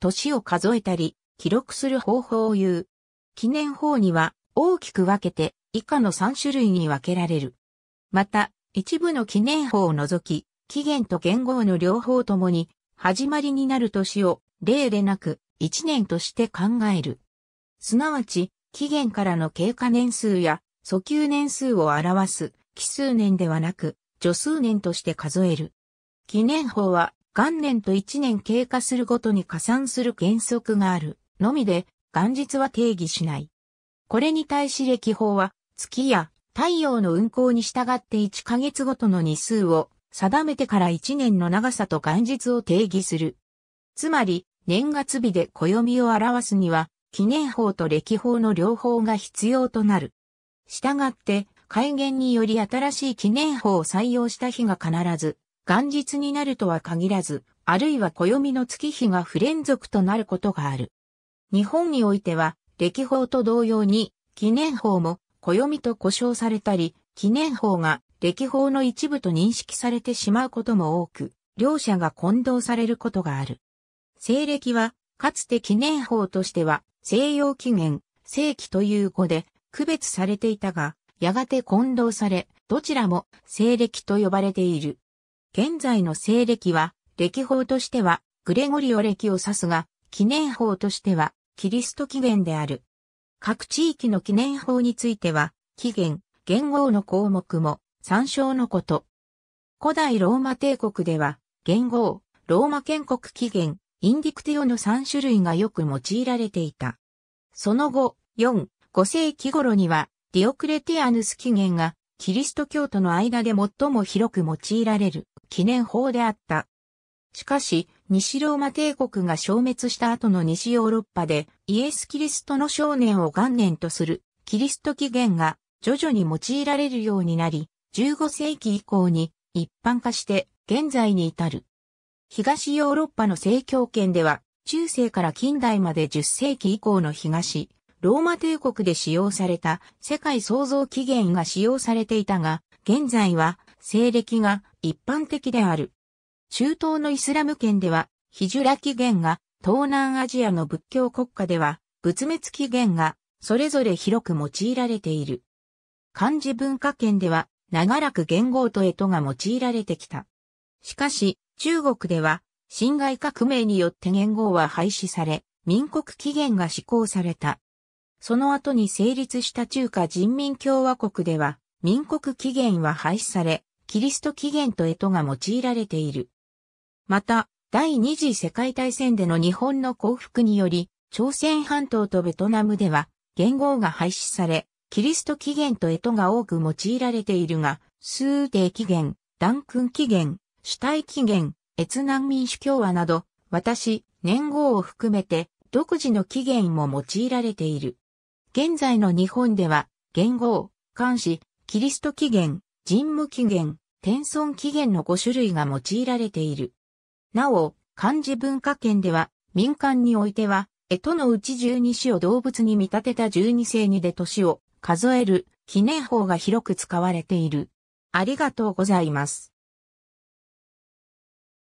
年を数えたり、記録する方法を言う。記念法には大きく分けて以下の3種類に分けられる。また、一部の記念法を除き、期限と言語の両方ともに、始まりになる年を例でなく1年として考える。すなわち、期限からの経過年数や訴求年数を表す奇数年ではなく、助数年として数える。記念法は元年と1年経過するごとに加算する原則がある、のみで、元日は定義しない。これに対し歴法は、月や太陽の運行に従って1ヶ月ごとの日数を定めてから1年の長さと元日を定義する。つまり、年月日で暦を表すには、記念法と歴法の両方が必要となる。したがって、改元により新しい記念法を採用した日が必ず、元日になるとは限らず、あるいは暦の月日が不連続となることがある。日本においては、歴法と同様に、記念法も暦と呼称されたり、記念法が歴法の一部と認識されてしまうことも多く、両者が混同されることがある。西暦は、かつて記念法としては、西洋起源、世紀という語で区別されていたが、やがて混同され、どちらも西暦と呼ばれている。現在の西暦は、暦法としては、グレゴリオ暦を指すが、記念法としては、キリスト起源である。各地域の記念法については、起源、元号の項目も、参照のこと。古代ローマ帝国では、元号、ローマ建国起源、インディクティオの3種類がよく用いられていた。その後、4、5世紀頃には、ディオクレティアヌス起源がキリスト教徒の間で最も広く用いられる記念法であった。しかし、西ローマ帝国が消滅した後の西ヨーロッパでイエス・キリストの少年を元年とするキリスト起源が徐々に用いられるようになり、15世紀以降に一般化して現在に至る。東ヨーロッパの正教圏では中世から近代まで10世紀以降の東、ローマ帝国で使用された世界創造起源が使用されていたが、現在は西暦が一般的である。中東のイスラム圏ではヒジュラ起源が、東南アジアの仏教国家では仏滅起源がそれぞれ広く用いられている。漢字文化圏では長らく元号と絵とが用いられてきた。しかし、中国では、侵害革命によって元号は廃止され、民国起源が施行された。その後に成立した中華人民共和国では、民国起源は廃止され、キリスト起源と干支が用いられている。また、第二次世界大戦での日本の降伏により、朝鮮半島とベトナムでは、元号が廃止され、キリスト起源と干支が多く用いられているが、スーデー起源、ダンクン起源、主体起源、越南民主共和など、私、年号を含めて、独自の起源も用いられている。現在の日本では、元号、漢詩、キリスト起源、神武起源、天孫起源の5種類が用いられている。なお、漢字文化圏では、民間においては、えとのうち12詩を動物に見立てた12世にで年を数える記念法が広く使われている。ありがとうございます。